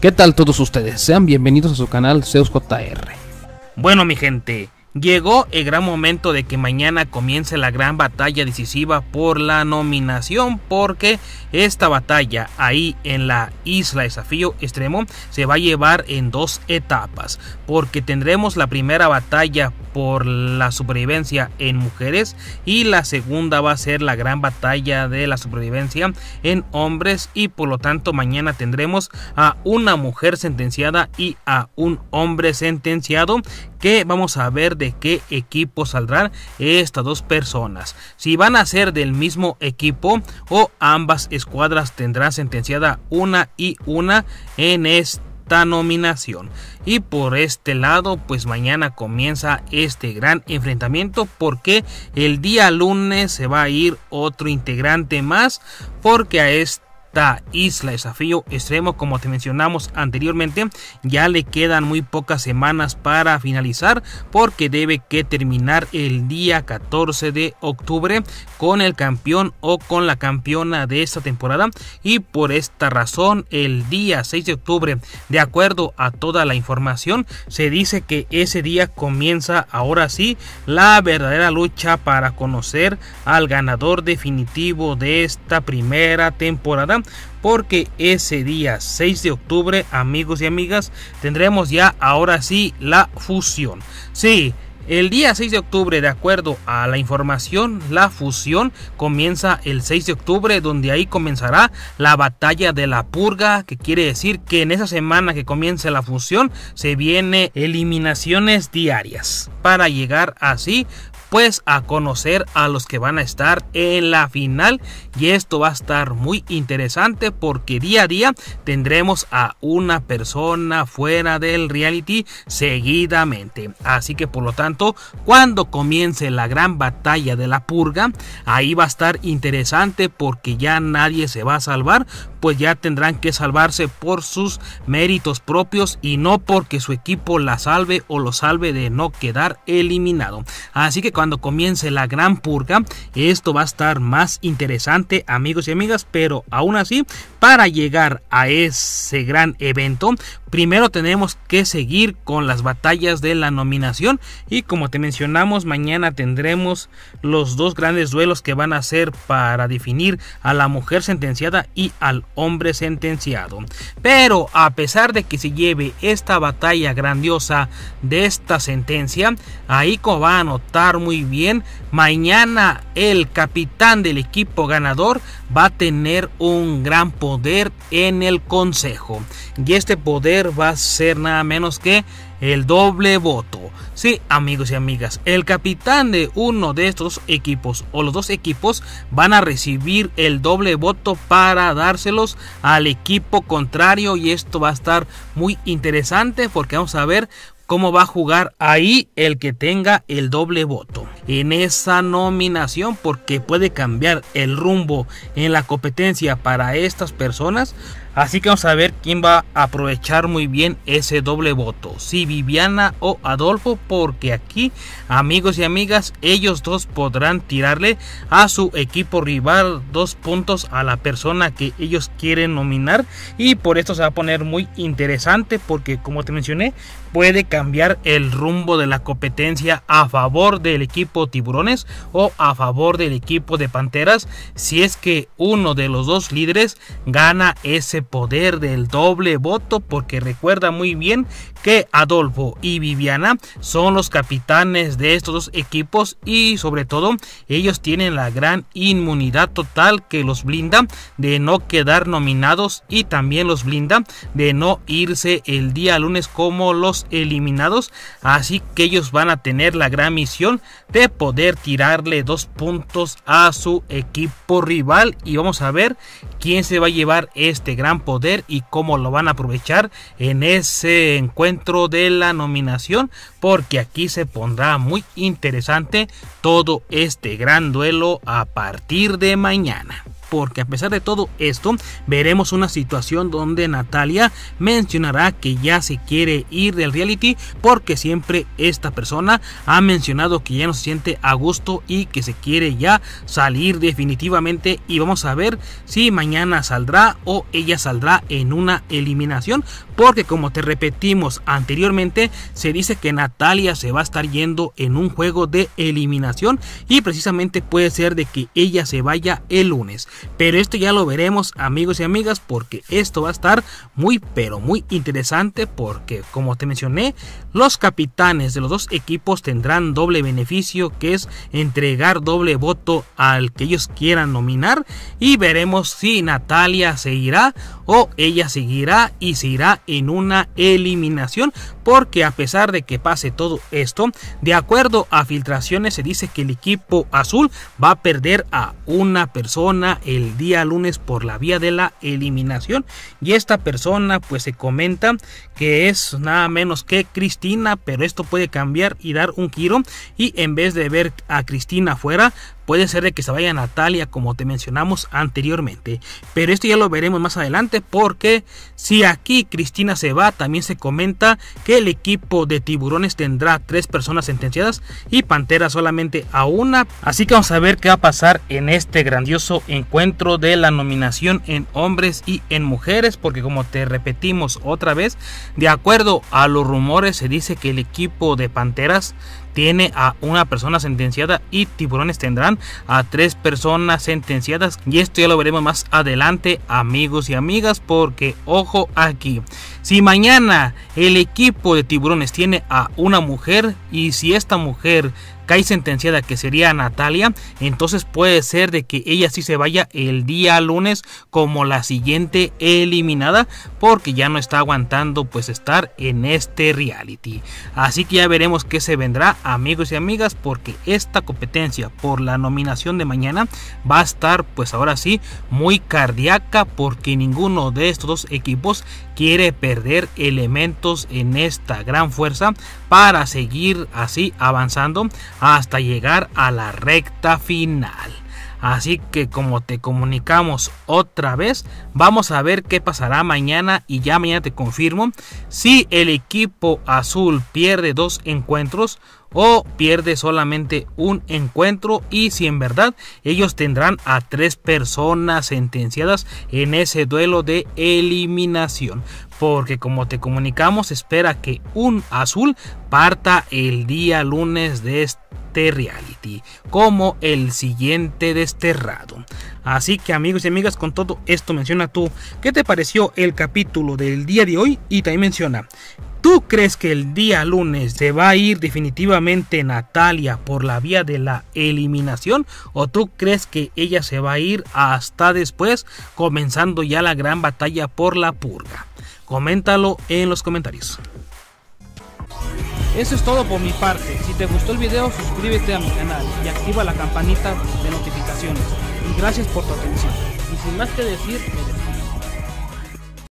¿Qué tal todos ustedes? Sean bienvenidos a su canal ZeusJR. Bueno mi gente, Llegó el gran momento de que mañana comience la gran batalla decisiva por la nominación porque esta batalla ahí en la isla desafío extremo se va a llevar en dos etapas porque tendremos la primera batalla por la supervivencia en mujeres y la segunda va a ser la gran batalla de la supervivencia en hombres y por lo tanto mañana tendremos a una mujer sentenciada y a un hombre sentenciado que vamos a ver de qué equipo saldrán estas dos personas. Si van a ser del mismo equipo o ambas escuadras tendrán sentenciada una y una en esta nominación. Y por este lado, pues mañana comienza este gran enfrentamiento porque el día lunes se va a ir otro integrante más porque a este esta isla desafío extremo como te mencionamos anteriormente ya le quedan muy pocas semanas para finalizar porque debe que terminar el día 14 de octubre con el campeón o con la campeona de esta temporada y por esta razón el día 6 de octubre de acuerdo a toda la información se dice que ese día comienza ahora sí la verdadera lucha para conocer al ganador definitivo de esta primera temporada porque ese día 6 de octubre, amigos y amigas, tendremos ya ahora sí la fusión. Sí, el día 6 de octubre, de acuerdo a la información, la fusión comienza el 6 de octubre, donde ahí comenzará la batalla de la purga, que quiere decir que en esa semana que comienza la fusión se viene eliminaciones diarias para llegar así pues a conocer a los que van a estar en la final y esto va a estar muy interesante porque día a día tendremos a una persona fuera del reality seguidamente así que por lo tanto cuando comience la gran batalla de la purga ahí va a estar interesante porque ya nadie se va a salvar pues ya tendrán que salvarse por sus méritos propios y no porque su equipo la salve o lo salve de no quedar eliminado. Así que cuando comience la gran purga, esto va a estar más interesante, amigos y amigas, pero aún así, para llegar a ese gran evento, primero tenemos que seguir con las batallas de la nominación y como te mencionamos, mañana tendremos los dos grandes duelos que van a ser para definir a la mujer sentenciada y al hombre sentenciado. Pero a pesar de que se lleve esta batalla grandiosa de esta sentencia, ahí como va a notar muy bien, mañana el capitán del equipo ganador va a tener un gran poder en el consejo. Y este poder va a ser nada menos que el doble voto. Sí, amigos y amigas, el capitán de uno de estos equipos o los dos equipos van a recibir el doble voto para dárselos al equipo contrario y esto va a estar muy interesante porque vamos a ver cómo va a jugar ahí el que tenga el doble voto en esa nominación porque puede cambiar el rumbo en la competencia para estas personas Así que vamos a ver quién va a aprovechar muy bien ese doble voto. Si Viviana o Adolfo. Porque aquí, amigos y amigas, ellos dos podrán tirarle a su equipo rival dos puntos a la persona que ellos quieren nominar. Y por esto se va a poner muy interesante. Porque como te mencioné, puede cambiar el rumbo de la competencia a favor del equipo tiburones o a favor del equipo de panteras. Si es que uno de los dos líderes gana ese poder del doble voto porque recuerda muy bien que Adolfo y Viviana son los capitanes de estos dos equipos y sobre todo ellos tienen la gran inmunidad total que los blinda de no quedar nominados y también los blinda de no irse el día lunes como los eliminados así que ellos van a tener la gran misión de poder tirarle dos puntos a su equipo rival y vamos a ver quién se va a llevar este gran poder y cómo lo van a aprovechar en ese encuentro de la nominación porque aquí se pondrá muy interesante todo este gran duelo a partir de mañana porque a pesar de todo esto veremos una situación donde Natalia mencionará que ya se quiere ir del reality porque siempre esta persona ha mencionado que ya no se siente a gusto y que se quiere ya salir definitivamente y vamos a ver si mañana saldrá o ella saldrá en una eliminación porque como te repetimos anteriormente, se dice que Natalia se va a estar yendo en un juego de eliminación y precisamente puede ser de que ella se vaya el lunes. Pero esto ya lo veremos amigos y amigas porque esto va a estar muy pero muy interesante porque como te mencioné, los capitanes de los dos equipos tendrán doble beneficio que es entregar doble voto al que ellos quieran nominar y veremos si Natalia se irá o ella seguirá y se irá en una eliminación porque a pesar de que pase todo esto, de acuerdo a filtraciones se dice que el equipo azul va a perder a una persona el día lunes por la vía de la eliminación y esta persona pues se comenta que es nada menos que Cristina, pero esto puede cambiar y dar un giro y en vez de ver a Cristina fuera, Puede ser de que se vaya Natalia, como te mencionamos anteriormente. Pero esto ya lo veremos más adelante, porque si aquí Cristina se va, también se comenta que el equipo de tiburones tendrá tres personas sentenciadas y Pantera solamente a una. Así que vamos a ver qué va a pasar en este grandioso encuentro de la nominación en hombres y en mujeres, porque como te repetimos otra vez, de acuerdo a los rumores se dice que el equipo de Panteras tiene a una persona sentenciada y Tiburones tendrán a tres personas sentenciadas. Y esto ya lo veremos más adelante, amigos y amigas, porque ojo aquí. Si mañana el equipo de Tiburones tiene a una mujer y si esta mujer hay sentenciada que sería Natalia, entonces puede ser de que ella sí se vaya el día lunes como la siguiente eliminada porque ya no está aguantando pues estar en este reality. Así que ya veremos qué se vendrá amigos y amigas porque esta competencia por la nominación de mañana va a estar pues ahora sí muy cardíaca porque ninguno de estos dos equipos quiere perder elementos en esta gran fuerza para seguir así avanzando hasta llegar a la recta final. Así que como te comunicamos otra vez, vamos a ver qué pasará mañana y ya mañana te confirmo. Si el equipo azul pierde dos encuentros, o pierde solamente un encuentro y si en verdad ellos tendrán a tres personas sentenciadas en ese duelo de eliminación porque como te comunicamos espera que un azul parta el día lunes de este reality como el siguiente desterrado así que amigos y amigas con todo esto menciona tú qué te pareció el capítulo del día de hoy y también menciona ¿Tú crees que el día lunes se va a ir definitivamente Natalia por la vía de la eliminación? ¿O tú crees que ella se va a ir hasta después, comenzando ya la gran batalla por la purga? Coméntalo en los comentarios. Eso es todo por mi parte. Si te gustó el video, suscríbete a mi canal y activa la campanita de notificaciones. Y gracias por tu atención. Y sin más que decir, me